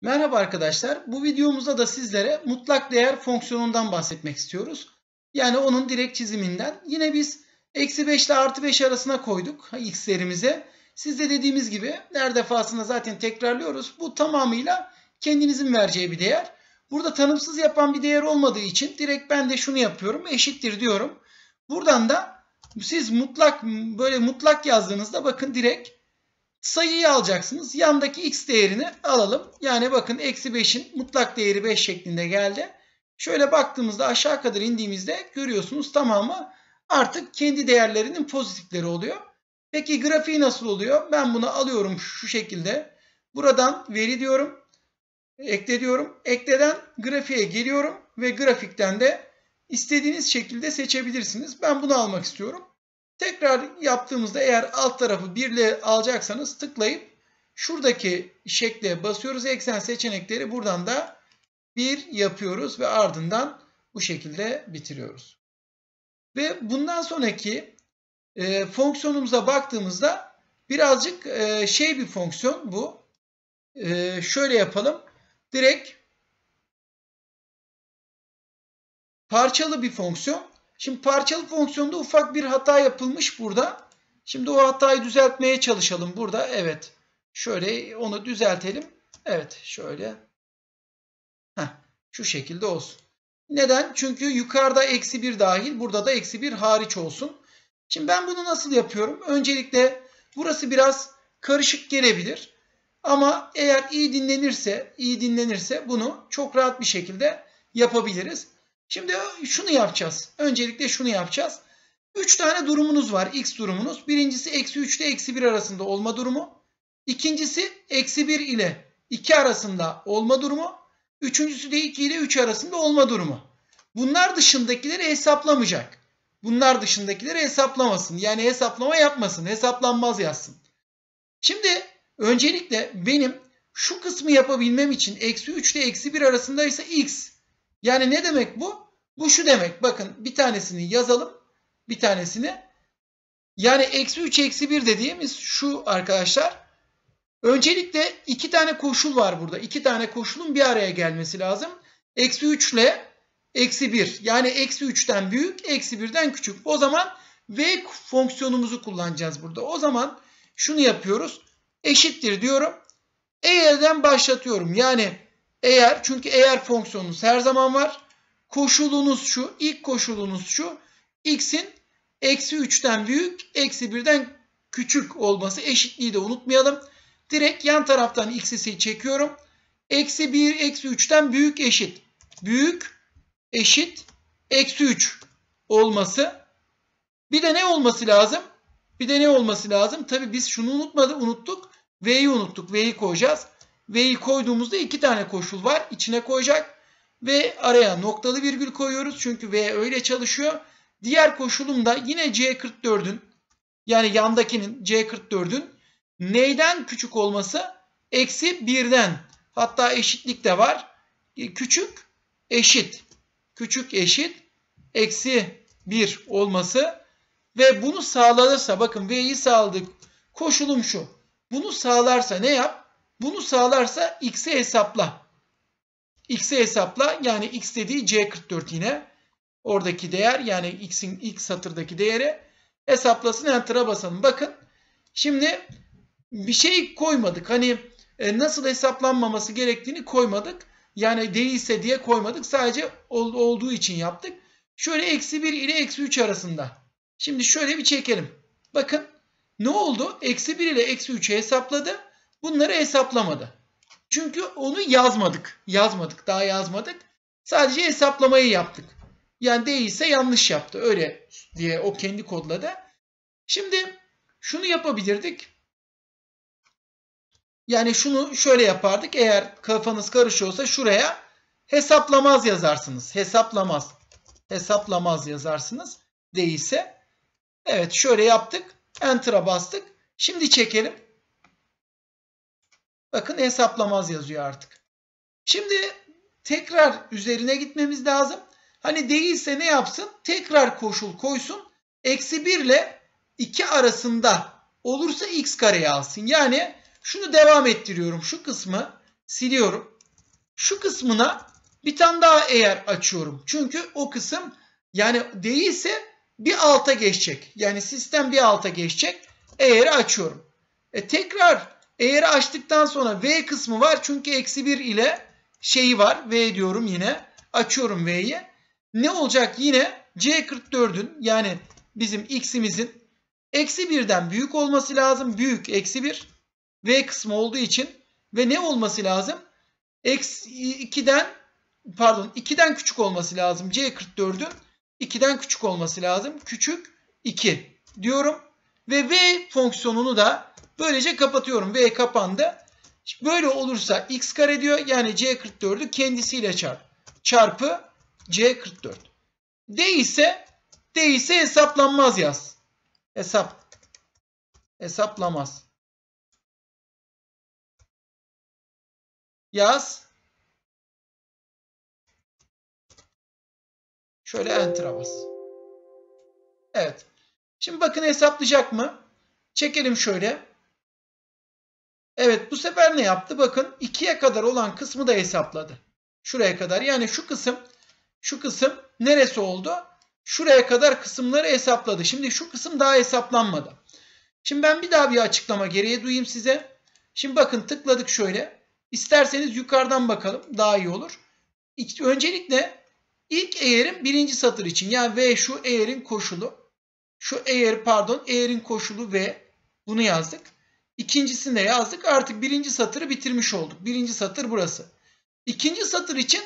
Merhaba arkadaşlar. Bu videomuzda da sizlere mutlak değer fonksiyonundan bahsetmek istiyoruz. Yani onun direkt çiziminden. Yine biz eksi 5 ile artı 5 arasına koyduk x'lerimize. Siz de dediğimiz gibi her defasında zaten tekrarlıyoruz. Bu tamamıyla kendinizin vereceği bir değer. Burada tanımsız yapan bir değer olmadığı için direkt ben de şunu yapıyorum. Eşittir diyorum. Buradan da siz mutlak böyle mutlak yazdığınızda bakın direkt Sayıyı alacaksınız. Yandaki x değerini alalım. Yani bakın eksi 5'in mutlak değeri 5 şeklinde geldi. Şöyle baktığımızda aşağı kadar indiğimizde görüyorsunuz tamamı artık kendi değerlerinin pozitifleri oluyor. Peki grafiği nasıl oluyor? Ben bunu alıyorum şu şekilde. Buradan veri diyorum. Ekle diyorum. Ekleden grafiğe geliyorum ve grafikten de istediğiniz şekilde seçebilirsiniz. Ben bunu almak istiyorum. Tekrar yaptığımızda eğer alt tarafı 1 ile alacaksanız tıklayıp şuradaki şekle basıyoruz. Eksen seçenekleri buradan da 1 yapıyoruz ve ardından bu şekilde bitiriyoruz. Ve bundan sonraki e, fonksiyonumuza baktığımızda birazcık e, şey bir fonksiyon bu. E, şöyle yapalım. Direkt parçalı bir fonksiyon. Şimdi parçalı fonksiyonda ufak bir hata yapılmış burada. Şimdi o hatayı düzeltmeye çalışalım burada. Evet. Şöyle onu düzeltelim. Evet şöyle. Heh, şu şekilde olsun. Neden? Çünkü yukarıda eksi 1 dahil burada da eksi 1 hariç olsun. Şimdi ben bunu nasıl yapıyorum? Öncelikle burası biraz karışık gelebilir. Ama eğer iyi dinlenirse, iyi dinlenirse bunu çok rahat bir şekilde yapabiliriz. Şimdi şunu yapacağız. Öncelikle şunu yapacağız. 3 tane durumunuz var. X durumunuz. Birincisi eksi 3 ile eksi 1 arasında olma durumu. İkincisi eksi 1 ile 2 arasında olma durumu. Üçüncüsü de 2 ile 3 arasında olma durumu. Bunlar dışındakileri hesaplamayacak. Bunlar dışındakileri hesaplamasın. Yani hesaplama yapmasın. Hesaplanmaz yazsın. Şimdi öncelikle benim şu kısmı yapabilmem için eksi 3 ile eksi 1 arasındaysa x yani ne demek bu? Bu şu demek. Bakın bir tanesini yazalım. Bir tanesini. Yani eksi 3 eksi 1 dediğimiz şu arkadaşlar. Öncelikle iki tane koşul var burada. İki tane koşulun bir araya gelmesi lazım. Eksi 3 ile eksi 1. Yani eksi 3'ten büyük, eksi 1'den küçük. O zaman v fonksiyonumuzu kullanacağız burada. O zaman şunu yapıyoruz. Eşittir diyorum. E'den başlatıyorum. Yani eğer çünkü eğer fonksiyonunuz her zaman var. Koşulunuz şu. ilk koşulunuz şu. X'in eksi 3'ten büyük eksi 1'den küçük olması eşitliği de unutmayalım. Direkt yan taraftan x'i çekiyorum. Eksi 1 eksi 3'ten büyük eşit. Büyük eşit eksi 3 olması. Bir de ne olması lazım? Bir de ne olması lazım? Tabi biz şunu unutmadı, unuttuk. V'yi unuttuk. V'yi koyacağız. V'yi koyduğumuzda iki tane koşul var. içine koyacak ve araya noktalı virgül koyuyoruz. Çünkü V öyle çalışıyor. Diğer koşulum da yine C44'ün yani yandakinin C44'ün neyden küçük olması? Eksi 1'den. Hatta eşitlik de var. E, küçük eşit. Küçük eşit. Eksi 1 olması. Ve bunu sağlarsa bakın V'yi sağladık. Koşulum şu. Bunu sağlarsa ne yap? Bunu sağlarsa x'i hesapla. x'i hesapla yani x dediği c44 yine. Oradaki değer yani x'in ilk satırdaki değeri hesaplasın enter'a basalım. Bakın şimdi bir şey koymadık. Hani e, nasıl hesaplanmaması gerektiğini koymadık. Yani değilse diye koymadık. Sadece olduğu için yaptık. Şöyle eksi 1 ile eksi 3 arasında. Şimdi şöyle bir çekelim. Bakın ne oldu? Eksi 1 ile eksi 3'ü hesapladı. Bunları hesaplamadı. Çünkü onu yazmadık. Yazmadık, daha yazmadık. Sadece hesaplamayı yaptık. Yani değilse yanlış yaptı. Öyle diye o kendi kodladı. Şimdi şunu yapabilirdik. Yani şunu şöyle yapardık. Eğer kafanız karışıyorsa şuraya hesaplamaz yazarsınız. Hesaplamaz. Hesaplamaz yazarsınız. Değilse. Evet şöyle yaptık. Enter'a bastık. Şimdi çekelim. Bakın hesaplamaz yazıyor artık. Şimdi tekrar üzerine gitmemiz lazım. Hani değilse ne yapsın? Tekrar koşul koysun. Eksi 1 ile 2 arasında olursa x kareye alsın. Yani şunu devam ettiriyorum. Şu kısmı siliyorum. Şu kısmına bir tane daha eğer açıyorum. Çünkü o kısım yani değilse bir alta geçecek. Yani sistem bir alta geçecek. Eğer açıyorum. E tekrar eğer açtıktan sonra V kısmı var. Çünkü eksi 1 ile şeyi var. V diyorum yine. Açıyorum V'yi. Ne olacak yine? C44'ün yani bizim x'imizin eksi 1'den büyük olması lazım. Büyük eksi 1. V kısmı olduğu için. Ve ne olması lazım? Eksi 2'den pardon 2'den küçük olması lazım. C44'ün 2'den küçük olması lazım. Küçük 2 diyorum. Ve V fonksiyonunu da Böylece kapatıyorum. V kapandı. Şimdi böyle olursa x kare diyor. Yani C44'ü kendisiyle çarp. Çarpı C44. D ise D ise hesaplanmaz yaz. Hesap. Hesaplamaz. Yaz. Şöyle enter'a bas. Evet. Şimdi bakın hesaplayacak mı? Çekelim şöyle. Evet bu sefer ne yaptı? Bakın 2'ye kadar olan kısmı da hesapladı. Şuraya kadar yani şu kısım şu kısım neresi oldu? Şuraya kadar kısımları hesapladı. Şimdi şu kısım daha hesaplanmadı. Şimdi ben bir daha bir açıklama geriye duyayım size. Şimdi bakın tıkladık şöyle. İsterseniz yukarıdan bakalım daha iyi olur. Öncelikle ilk eğerim birinci satır için yani V şu eğerin koşulu. Şu eğer pardon eğerin koşulu V. Bunu yazdık. İkincisinde yazdık. Artık birinci satırı bitirmiş olduk. Birinci satır burası. İkinci satır için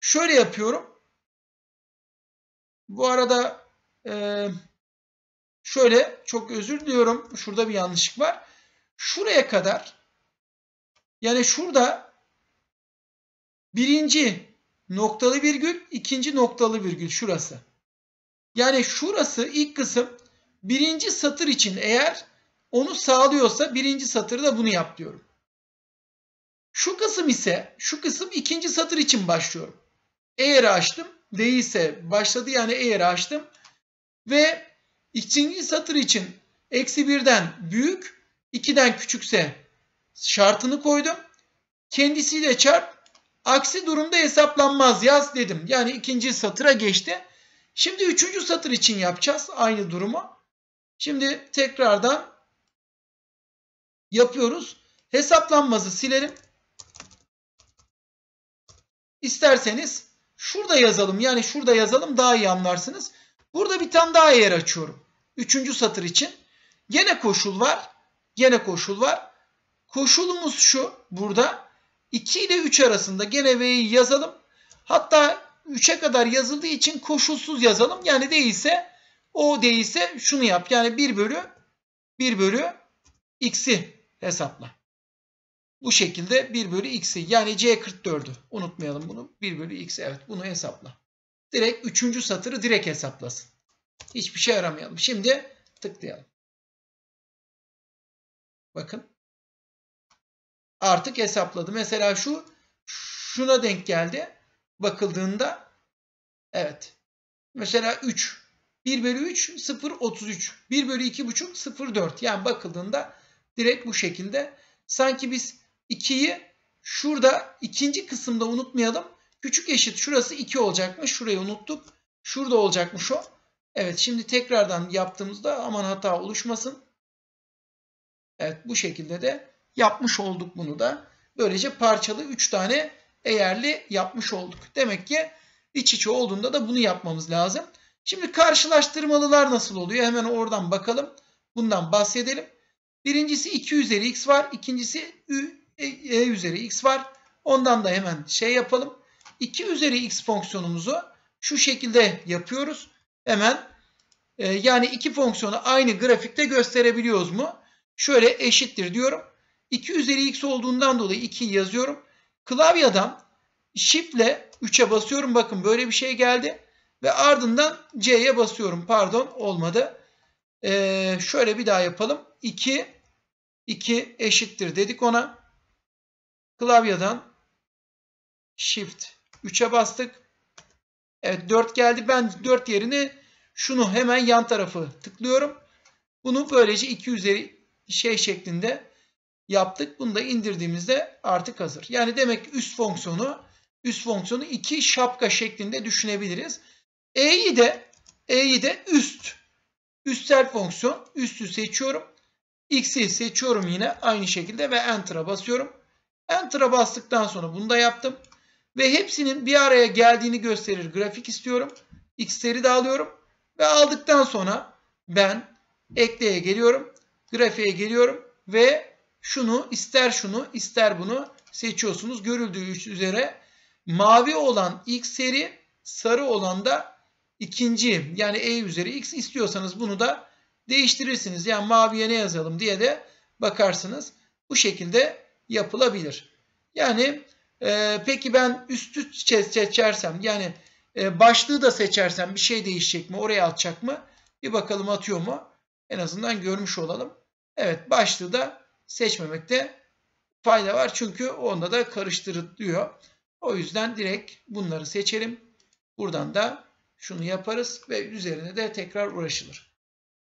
şöyle yapıyorum. Bu arada e, şöyle çok özür diliyorum. Şurada bir yanlışlık var. Şuraya kadar yani şurada birinci noktalı virgül, ikinci noktalı virgül şurası. Yani şurası ilk kısım birinci satır için eğer onu sağlıyorsa birinci satırda bunu yap diyorum. Şu kısım ise şu kısım ikinci satır için başlıyorum. Eğer açtım değilse başladı yani eğer açtım ve ikinci satır için eksi birden büyük 2'den küçükse şartını koydum. Kendisiyle çarp aksi durumda hesaplanmaz yaz dedim. Yani ikinci satıra geçti. Şimdi üçüncü satır için yapacağız aynı durumu. Şimdi tekrardan yapıyoruz. Hesaplanmazı silerim. İsterseniz şurada yazalım. Yani şurada yazalım daha iyi anlarsınız. Burada bir tane daha yer açıyorum. Üçüncü satır için. yine koşul var. yine koşul var. Koşulumuz şu burada. 2 ile 3 arasında gene V'yi yazalım. Hatta 3'e kadar yazıldığı için koşulsuz yazalım. Yani değilse o değilse şunu yap. Yani 1 bölü 1 bölü x'i hesapla. Bu şekilde 1 bölü x'i yani c44'ü unutmayalım bunu. 1 bölü x evet bunu hesapla. Direkt 3. satırı direkt hesaplasın. Hiçbir şey aramayalım. Şimdi tıklayalım. Bakın. Artık hesapladı. Mesela şu şuna denk geldi. Bakıldığında evet. Mesela 3. 1 bölü 3 0 33. 1 bölü 2 buçuk 0 4. Yani bakıldığında Direkt bu şekilde. Sanki biz 2'yi şurada ikinci kısımda unutmayalım. Küçük eşit şurası 2 olacakmış. Şurayı unuttuk. Şurada olacakmış o. Evet şimdi tekrardan yaptığımızda aman hata oluşmasın. Evet bu şekilde de yapmış olduk bunu da. Böylece parçalı 3 tane eğerli yapmış olduk. Demek ki iç içe olduğunda da bunu yapmamız lazım. Şimdi karşılaştırmalılar nasıl oluyor? Hemen oradan bakalım. Bundan bahsedelim. Birincisi 2 üzeri x var. ikincisi e, e üzeri x var. Ondan da hemen şey yapalım. 2 üzeri x fonksiyonumuzu şu şekilde yapıyoruz. Hemen e, yani iki fonksiyonu aynı grafikte gösterebiliyoruz mu? Şöyle eşittir diyorum. 2 üzeri x olduğundan dolayı 2 yazıyorum. Klavyadan shiftle 3'e basıyorum. Bakın böyle bir şey geldi. Ve ardından C'ye basıyorum. Pardon olmadı. Ee, şöyle bir daha yapalım. 2 2 eşittir dedik ona. Klavyeden Shift 3'e bastık. Evet 4 geldi. Ben 4 yerini şunu hemen yan tarafı tıklıyorum. Bunu böylece 2 üzeri şey şeklinde yaptık. Bunu da indirdiğimizde artık hazır. Yani demek ki üst fonksiyonu üst fonksiyonu iki şapka şeklinde düşünebiliriz. E'yi de E'yi de üst üstel fonksiyon üstü seçiyorum. X'i seçiyorum yine aynı şekilde ve Enter'a basıyorum. Enter'a bastıktan sonra bunu da yaptım. Ve hepsinin bir araya geldiğini gösterir grafik istiyorum. X'leri de alıyorum. Ve aldıktan sonra ben ekleye geliyorum. Grafiğe geliyorum. Ve şunu ister şunu ister bunu seçiyorsunuz. Görüldüğü üzere mavi olan X seri sarı olan da ikinci yani E üzeri X istiyorsanız bunu da değiştirirsiniz. Yani maviye ne yazalım diye de bakarsınız. Bu şekilde yapılabilir. Yani e, peki ben üstü seçersem yani e, başlığı da seçersem bir şey değişecek mi? Oraya atacak mı? Bir bakalım atıyor mu? En azından görmüş olalım. Evet başlığı da seçmemekte fayda var. Çünkü onda da karıştırılıyor. O yüzden direkt bunları seçelim. Buradan da şunu yaparız ve üzerine de tekrar uğraşılır.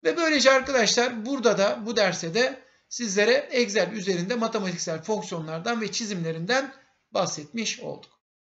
Ve böylece arkadaşlar burada da bu derste de sizlere Excel üzerinde matematiksel fonksiyonlardan ve çizimlerinden bahsetmiş olduk.